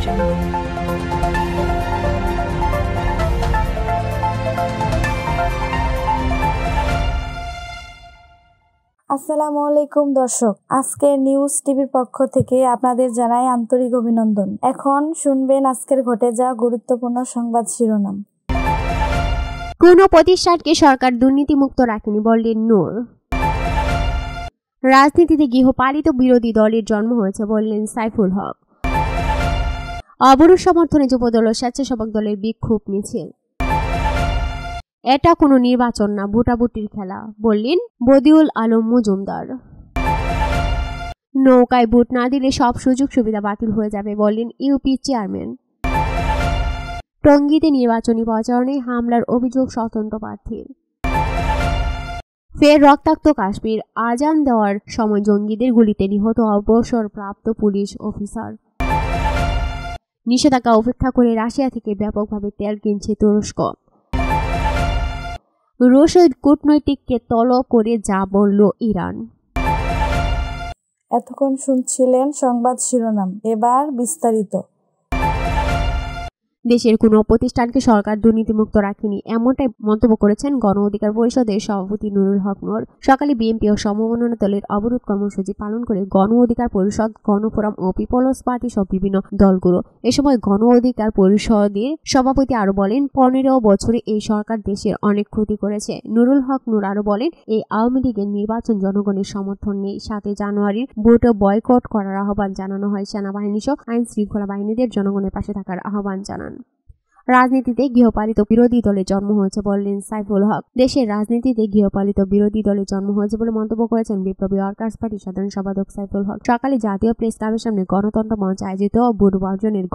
আসসালামু আলাইকুম দর্শক আজকে নিউজ টিভির পক্ষ থেকে আপনাদের জানাই আন্তরিক অভিনন্দন এখন শুনবেন আজকের ঘটে যাওয়া গুরুত্বপূর্ণ সংবাদ শিরোনাম কোন প্রতিষ্ঠানকে সরকার দুর্নীতিমুক্ত রাখেনি বললেন নূর রাজনীতিতে গৃহপালিত বিরোধী দলের জন্ম হয়েছে বললেন সাইফুল হক অবরোধ সমর্থনে যুবদল ও স্বেচ্ছাসেবক দলের বিক্ষোভ মিছিল এটা কোনো নির্বাচন না ভোটাভুটির খেলা বললেন বদিউল আলম মজুমদার নৌকায় ভোট না দিলে সব সুযোগ সুবিধা বাতিল হয়ে যাবে বললেন ইউপি চেয়ারম্যান টঙ্গীতে নির্বাচনী প্রচারণে হামলার অভিযোগ স্বতন্ত্র প্রার্থীর ফের রক্তাক্ত কাশ্মীর আজান দেওয়ার সময় জঙ্গিদের গুলিতে নিহত অবসরপ্রাপ্ত পুলিশ অফিসার নিষেধাজ্ঞা উপেক্ষা করে রাশিয়া থেকে ব্যাপকভাবে তেল কিনছে তুরস্ক রুশ কূটনৈতিককে তল করে যা বলল ইরান এতক্ষণ শুনছিলেন সংবাদ শিরোনাম এবার বিস্তারিত দেশের কোনো প্রতিষ্ঠানকে সরকার দুর্নীতিমুক্ত রাখেনি এমনটাই মন্তব্য করেছেন গণ অধিকার পরিষদের সভাপতি নুরুল হক নোর সকালে বিএনপি ও সমমননা দলের অবরোধ কর্মসূচি পালন করে গণ অধিকার পরিষদ গণফোরাম ও পিপলস পার্টি সহ বিভিন্ন দলগুলো এ সময় গণ অধিকার পরিষদের সভাপতি আরো বলেন পনেরো বছরে এই সরকার দেশের অনেক ক্ষতি করেছে নুরুল হক নুর আরো বলেন এই আওয়ামী লীগের নির্বাচন জনগণের সমর্থন নেই সাতে জানুয়ারির ভোট বয়কট করার আহ্বান জানানো হয় সেনাবাহিনী সহ আইন শৃঙ্খলা বাহিনীদের জনগণের পাশে থাকার আহ্বান জানান রাজনীতিতে গৃহপালিত বিরোধী দলের জন্ম হয়েছে বললেন সাইফুল হক দেশের রাজনীতিতে গৃহপালিত বিরোধী দলে জন্ম হয়েছে বলে মন্তব্য করেছেন বিপ্লবী ওয়ার্কার্স পার্টির সাধারণ সম্পাদক সাইফুল হক সকালে জাতীয় প্রেস ক্লাবের সামনে গণতন্ত্র মঞ্চ আয়োজিত ভোট বর্জনের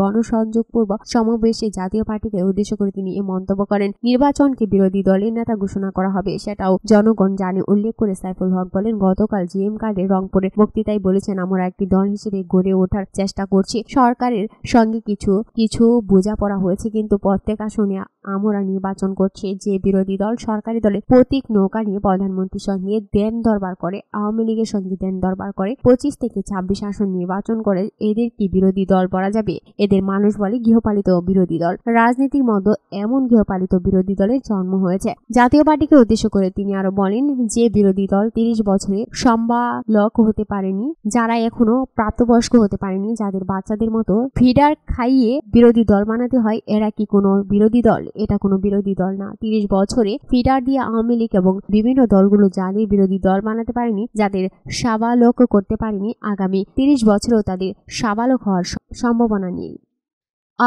পূর্ব সমাবেশে জাতীয় পার্টিকে উদ্দেশ্য করে তিনি এ মন্তব্য করেন নির্বাচনকে বিরোধী দলের নেতা ঘোষণা করা হবে সেটাও জনগণ জানে উল্লেখ করে সাইফুল হক বলেন গতকাল জিএম কার্ডে রংপুরের বক্তৃতায় বলেছেন আমরা একটি দল হিসেবে গড়ে ওঠার চেষ্টা করছি সরকারের সঙ্গে কিছু কিছু বোঝাপড়া হয়েছে কিন্তু तो पहुँचते का सुनिया আমরা নির্বাচন করছে যে বিরোধী দল সরকারি দলের প্রতীক নৌকা নিয়ে প্রধানমন্ত্রীর সঙ্গে দেন দরবার করে আওয়ামী লীগের সঙ্গে দেন দরবার করে পঁচিশ থেকে ছাব্বিশ আসন নির্বাচন করে এদের কি বিরোধী দল বলা যাবে এদের মানুষ বলে গৃহপালিত বিরোধী দল রাজনীতির মতো এমন গৃহপালিত বিরোধী দলের জন্ম হয়েছে জাতীয় পার্টিকে উদ্দেশ্য করে তিনি আরো বলেন যে বিরোধী দল তিরিশ বছরে সম্বালক হতে পারেনি যারা এখনো প্রাপ্তবয়স্ক হতে পারেনি যাদের বাচ্চাদের মতো ফিডার খাইয়ে বিরোধী দল বানাতে হয় এরা কি কোনো বিরোধী দল এটা কোনো বিরোধী দল না তিরিশ বছরে ফিডার দিয়ে আওয়ামী লীগ এবং বিভিন্ন দলগুলো জ্বালিয়ে বিরোধী দল বানাতে পারেনি যাদের সাবালক করতে পারেনি আগামী তিরিশ বছরেও তাদের সাবালক হওয়ার সম্ভাবনা নেই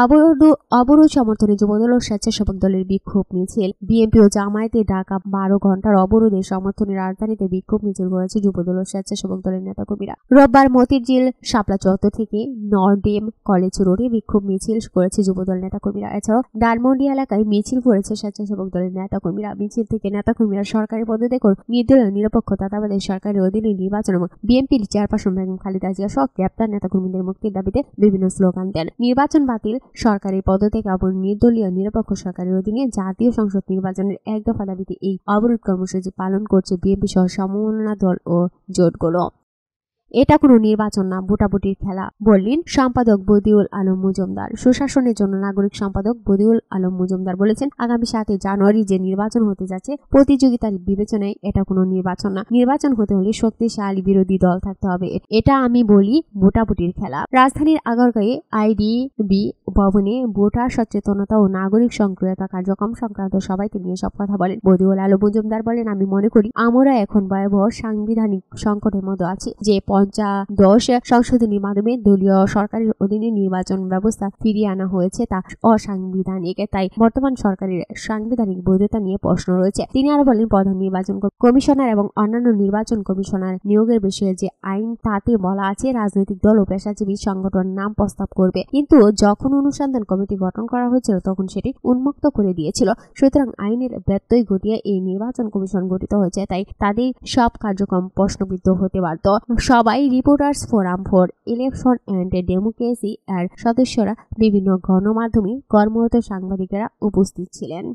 অবরোধ অবরোধ সমর্থনে যুবদল ও স্বেচ্ছাসেবক দলের বিক্ষোভ মিছিল বিএনপি ও জামায়াতে ডাকা বারো ঘন্টার অবরোধের সমর্থনে রাজধানীতে বিক্ষোভ মিছিল করেছে যুবদল ও স্বেচ্ছাসেবক দলের নেতাকর্মীরা রোববার মতিরঝিল শাপলা চত্বর থেকে নরডেম কলেজ রোডে বিক্ষোভ মিছিল করেছে যুবদল নেতাকর্মীরা এছাড়াও ডানমন্ডি এলাকায় মিছিল করেছে স্বেচ্ছাসেবক দলের নেতাকর্মীরা মিছিল থেকে নেতাকর্মীরা সরকারি পদত্যাগ নির্দলীয় নিরপেক্ষ তত্ত্বাবধায়ক সরকারের অধীনে নির্বাচন এবং বিএনপির চেয়ারপারসন বেগম খালেদা জিয়া সহ গ্রেপ্তার নেতাকর্মীদের মুক্তির দাবিতে বিভিন্ন স্লোগান দেন নির্বাচন বাতিল সরকারের পদত্যাগ আবার নির্দলীয় নিরপেক্ষ সরকারের অধীনে জাতীয় সংসদ নির্বাচনের এক দফা দাবিতে এই অবরোধ কর্মসূচি পালন করছে বিএনপি সহ সমমনা দল ও জোটগুলো এটা কোনো নির্বাচন না ভোটাভুটির খেলা বললেন সম্পাদক বদিউল আলম মজুমদার সুশাসনের জন্য নাগরিক সম্পাদক বদিউল আলম মজুমদার বলেছেন আগামী সাতই জানুয়ারি যে নির্বাচন হতে যাচ্ছে প্রতিযোগিতার বিবেচনায় এটা কোনো নির্বাচন না নির্বাচন হতে হলে শক্তিশালী বিরোধী দল থাকতে হবে এটা আমি বলি ভোটাভুটির খেলা রাজধানীর আইডি আইডিবি ভবনে ভোটার সচেতনতা ও নাগরিক সক্রিয়তা কার্যক্রম সংক্রান্ত সবাইকে নিয়ে সব কথা বলেন বদিউল আলম মজুমদার বলেন আমি মনে করি আমরা এখন ভয়াবহ সাংবিধানিক সংকটের মতো আছি যে পঞ্চাদশ সংশোধনীর মাধ্যমে দলীয় সরকারের অধীনে নির্বাচন ব্যবস্থা ফিরিয়ে আনা হয়েছে তা অসাংবিধানিক তাই বর্তমান সরকারের সাংবিধানিক বৈধতা নিয়ে প্রশ্ন রয়েছে তিনি আরো বলেন প্রধান নির্বাচন কমিশনার এবং অন্যান্য নির্বাচন কমিশনার নিয়োগের বিষয়ে যে আইন তাতে বলা আছে রাজনৈতিক দল ও পেশাজীবী সংগঠন নাম প্রস্তাব করবে কিন্তু যখন অনুসন্ধান কমিটি গঠন করা হয়েছিল তখন সেটি উন্মুক্ত করে দিয়েছিল সুতরাং আইনের ব্যত্যয় ঘটিয়ে এই নির্বাচন কমিশন গঠিত হয়েছে তাই তাদের সব কার্যক্রম প্রশ্নবিদ্ধ হতে বাধ্য সব সবাই reporters forum for election and democracy এর সদস্যরা বিভিন্ন গণমাধ্যমে কর্মরত সাংবাদিকেরা উপস্থিত ছিলেন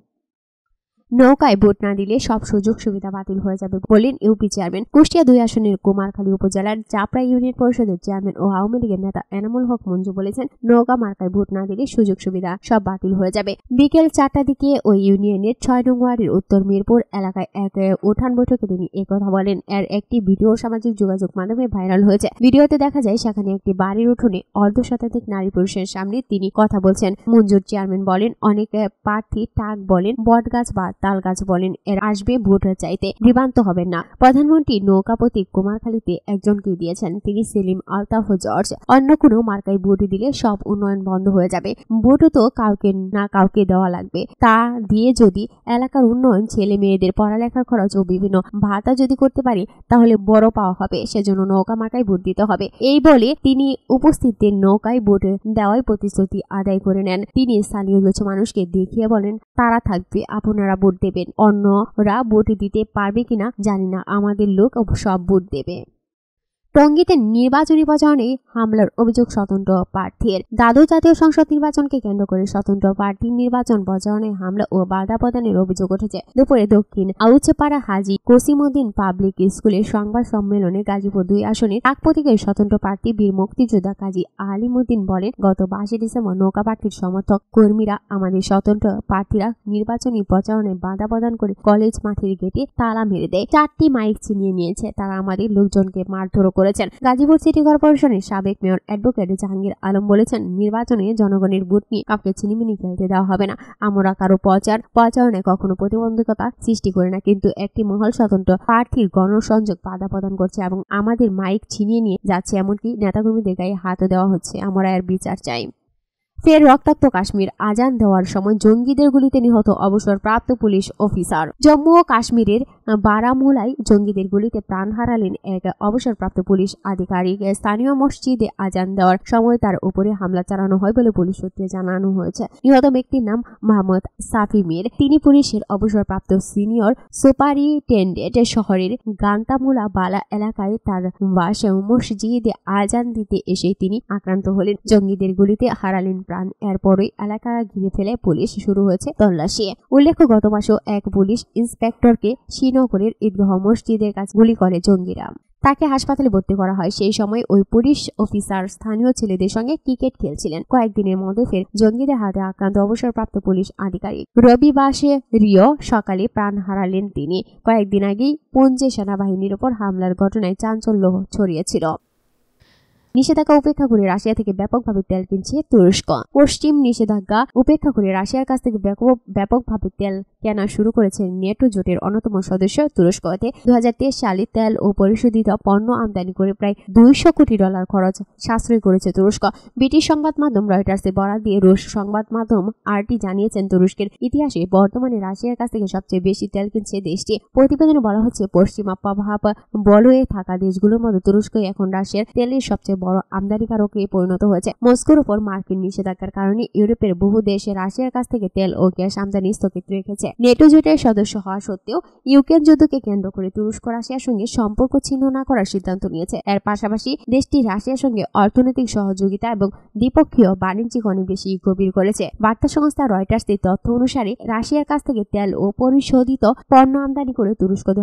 নৌকায় ভোট না দিলে সব সুযোগ সুবিধা বাতিল হয়ে যাবে বলেন ইউপি চেয়ারম্যান কুষ্টিয়া দুই আসনের কুমারখালী উপজেলার চাপড়া ইউনিয়ন পরিষদের চেয়ারম্যান ও আওয়ামী লীগের নেতা এনামুল হক মঞ্জু বলেছেন নৌকা মার্কায় ভোট না দিলে সুযোগ সুবিধা সব বাতিল হয়ে যাবে বিকেল চারটার দিকে ওই ইউনিয়নের ছয় নং ওয়ার্ডের উত্তর মিরপুর এলাকায় এক উঠান বৈঠকে তিনি একথা বলেন এর একটি ভিডিও সামাজিক যোগাযোগ মাধ্যমে ভাইরাল হয়েছে ভিডিওতে দেখা যায় সেখানে একটি বাড়ির উঠোনে অর্ধ শতাধিক নারী পুরুষের সামনে তিনি কথা বলছেন মঞ্জুর চেয়ারম্যান বলেন অনেক প্রার্থী টাক বলেন বটগাছ বা তাল গাছ বলেন এর আসবে ভোট চাইতে বিভ্রান্ত হবেন না প্রধানমন্ত্রী নৌকা প্রতীক কুমারখালীতে একজনকে দিয়েছেন তিনি সেলিম আলতাফ জর্জ অন্য কোনো মার্কায় ভোট দিলে সব উন্নয়ন বন্ধ হয়ে যাবে ভোট তো কাউকে না কাউকে দেওয়া লাগবে তা দিয়ে যদি এলাকার উন্নয়ন ছেলে মেয়েদের পড়ালেখার খরচ ও বিভিন্ন ভাতা যদি করতে পারি তাহলে বড় পাওয়া হবে সেজন্য নৌকা মার্কায় ভোট দিতে হবে এই বলে তিনি উপস্থিতদের নৌকায় ভোট দেওয়ার প্রতিশ্রুতি আদায় করে নেন তিনি স্থানীয় কিছু মানুষকে দেখিয়ে বলেন তারা থাকবে আপনারা ভোট দেবেন অন্যরা ভোট দিতে পারবে কিনা জানি না আমাদের লোক সব ভোট দেবে টঙ্গীতে নির্বাচনী প্রচারণে হামলার অভিযোগ স্বতন্ত্র প্রার্থীর দাদু জাতীয় সংসদ নির্বাচনকে কেন্দ্র করে স্বতন্ত্র প্রার্থী নির্বাচন প্রচারণে হামলা ও বাধা প্রদানের অভিযোগ উঠেছে দুপুরে দক্ষিণ আউচেপাড়া হাজি কসিমুদ্দিন পাবলিক স্কুলের সংবাদ সম্মেলনে গাজীপুর দুই আসনে এক প্রতীকের স্বতন্ত্র প্রার্থী বীর মুক্তিযোদ্ধা কাজী আলিমুদ্দিন বলেন গত বাইশে ডিসেম্বর নৌকা প্রার্থীর সমর্থক কর্মীরা আমাদের স্বতন্ত্র প্রার্থীরা নির্বাচনী প্রচারণে বাধা প্রদান করে কলেজ মাঠের গেটে তালা মেরে দেয় চারটি মাইক ছিনিয়ে নিয়েছে তারা আমাদের লোকজনকে মারধর করে করেছেন গাজীপুর সিটি কর্পোরেশনের সাবেক মেয়র অ্যাডভোকেট জাহাঙ্গীর আলম বলেছেন নির্বাচনে জনগণের ভোট নিয়ে কাউকে ছিনিমিনি খেলতে দেওয়া হবে না আমরা কারো প্রচার প্রচারণে কখনো প্রতিবন্ধকতা সৃষ্টি করে না কিন্তু একটি মহল স্বতন্ত্র প্রার্থীর গণসংযোগ বাধা প্রদান করছে এবং আমাদের মাইক ছিনিয়ে নিয়ে যাচ্ছে এমনকি নেতাকর্মীদের গায়ে হাত দেওয়া হচ্ছে আমরা এর বিচার চাই ফের রক্তাক্ত কাশ্মীর আজান দেওয়ার সময় জঙ্গিদের গুলিতে নিহত অবসরপ্রাপ্ত পুলিশ অফিসার জম্মু ও কাশ্মীরের বারামুলায় জঙ্গিদের গুলিতে প্রাণ হারালেন এক অবসরপ্রাপ্ত পুলিশ আধিকারিক স্থানীয় মসজিদে আজান দেওয়ার সময় তার উপরে হামলা চালানো হয় বলে পুলিশ সূত্রে জানানো হয়েছে নিহত ব্যক্তির নাম মোহাম্মদ সাফি মির তিনি পুলিশের অবসরপ্রাপ্ত সিনিয়র সুপারিটেন্ডেন্ট শহরের গান্তামুলা বালা এলাকায় তার বাসে মসজিদে আজান দিতে এসে তিনি আক্রান্ত হলেন জঙ্গিদের গুলিতে হারালেন প্রাণ এরপরই এলাকা ঘিরে ফেলে পুলিশ শুরু হয়েছে তল্লাশি উল্লেখ্য গত মাসেও এক পুলিশ ইন্সপেক্টরকে শ্রীনগরের ঈদগাহ মসজিদের কাছে গুলি করে জঙ্গিরা তাকে হাসপাতালে ভর্তি করা হয় সেই সময় ওই পুলিশ অফিসার স্থানীয় ছেলেদের সঙ্গে ক্রিকেট খেলছিলেন কয়েকদিনের মধ্যে ফের জঙ্গিদের হাতে আক্রান্ত অবসরপ্রাপ্ত পুলিশ আধিকারিক রবিবাসে রিও সকালে প্রাণ হারালেন তিনি কয়েকদিন আগেই পুঞ্জে সেনাবাহিনীর ওপর হামলার ঘটনায় চাঞ্চল্য ছড়িয়েছিল নিষেধাজ্ঞা উপেক্ষা করে রাশিয়া থেকে ব্যাপকভাবে তেল কিনছে তুরস্ক পশ্চিম নিষেধাজ্ঞা উপেক্ষা করে রাশিয়ার কাছ থেকে ব্যাপকভাবে তেল কেনা শুরু করেছে নেটো জোটের অন্যতম সদস্য তুরস্কতে দু সালে তেল ও পরিশোধিত পণ্য আমদানি করে প্রায় দুইশো কোটি ডলার খরচ সাশ্রয় করেছে তুরস্ক ব্রিটিশ সংবাদ মাধ্যম রয়টার্সে বরাদ দিয়ে রুশ সংবাদ মাধ্যম আরটি জানিয়েছেন তুরস্কের ইতিহাসে বর্তমানে রাশিয়ার কাছ থেকে সবচেয়ে বেশি তেল কিনছে দেশটি প্রতিবেদনে বলা হচ্ছে পশ্চিমা প্রভাব বলয়ে থাকা দেশগুলোর মধ্যে তুরস্ক এখন রাশিয়ার তেলের সবচেয়ে বড় আমদানিকারকে পরিণত হয়েছে মস্কোর উপর মার্কিন নিষেধাজ্ঞার কারণে ইউরোপের বহু দেশে রাশিয়ার কাছ থেকে তেল ও গ্যাস আমদানি স্থগিত রেখেছে নেটো জোটের সদস্য হওয়া সত্ত্বেও ইউক্রেন যুদ্ধকে কেন্দ্র করে তুরস্ক রাশিয়ার সঙ্গে সম্পর্ক ছিন্ন না করার সিদ্ধান্ত নিয়েছে এর পাশাপাশি দেশটি রাশিয়ার সঙ্গে অর্থনৈতিক সহযোগিতা এবং দ্বিপক্ষীয় বাণিজ্যিক অনেক বেশি গভীর করেছে বার্তা সংস্থা রয়টার্সের তথ্য অনুসারে রাশিয়ার কাছ থেকে তেল ও পরিশোধিত পণ্য আমদানি করে তুরস্ক দু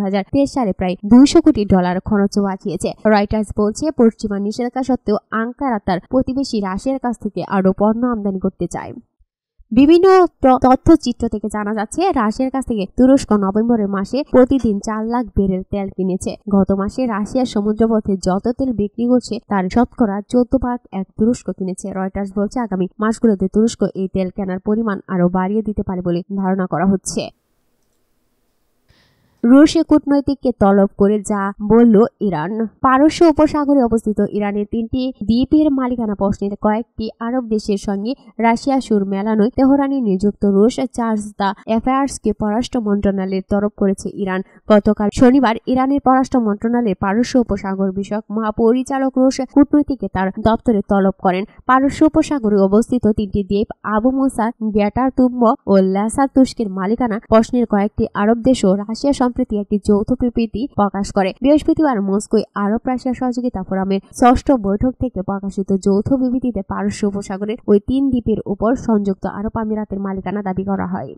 সালে প্রায় দুইশো কোটি ডলার খরচ বাঁচিয়েছে রয়টার্স বলছে পশ্চিমা নিষেধাজ্ঞা সত্ত্বেও আঙ্কারা তার প্রতিবেশী রাশিয়ার কাছ থেকে আরও পণ্য আমদানি করতে চায় বিভিন্ন তথ্যচিত্র থেকে জানা যাচ্ছে রাশিয়ার কাছ থেকে তুরস্ক নভেম্বরের মাসে প্রতিদিন চার লাখ বেরেল তেল কিনেছে গত মাসে রাশিয়ার সমুদ্রপথে যত তেল বিক্রি করছে তার শতকরা চোদ্দ ভাগ এক তুরস্ক কিনেছে রয়টার্স বলছে আগামী মাসগুলোতে তুরস্ক এই তেল কেনার পরিমাণ আরও বাড়িয়ে দিতে পারে বলে ধারণা করা হচ্ছে রুশে কূটনৈতিককে তলব করে যা বলল ইরান পারস্য উপসাগরে অবস্থিত ইরানের তিনটি দ্বীপের মালিকানা প্রশ্নের কয়েকটি আরব দেশের সঙ্গে রাশিয়া সুর মেলানোয় তেহরানে নিযুক্ত রুশ চার্জ দ্য অ্যাফেয়ার্সকে পররাষ্ট্র মন্ত্রণালয়ের তরফ করেছে ইরান গতকাল শনিবার ইরানের পররাষ্ট্র মন্ত্রণালয়ের পারস্য উপসাগর বিষয়ক মহাপরিচালক রুশ কূটনৈতিককে তার দপ্তরে তলব করেন পারস্য উপসাগরে অবস্থিত তিনটি দ্বীপ আবু মুসা গ্যাটার তুম্ব ও লাসা তুস্কের মালিকানা প্রশ্নের কয়েকটি আরব দেশ ও রাশিয়া সম্প্রতি একটি যৌথ বিবৃতি প্রকাশ করে বৃহস্পতিবার মস্কোয় আরব রাশিয়া সহযোগিতা ফোরামের ষষ্ঠ বৈঠক থেকে প্রকাশিত যৌথ বিবৃতিতে পারস্য উপসাগরের ওই তিন দ্বীপের উপর সংযুক্ত আরব আমিরাতের মালিকানা দাবি করা হয়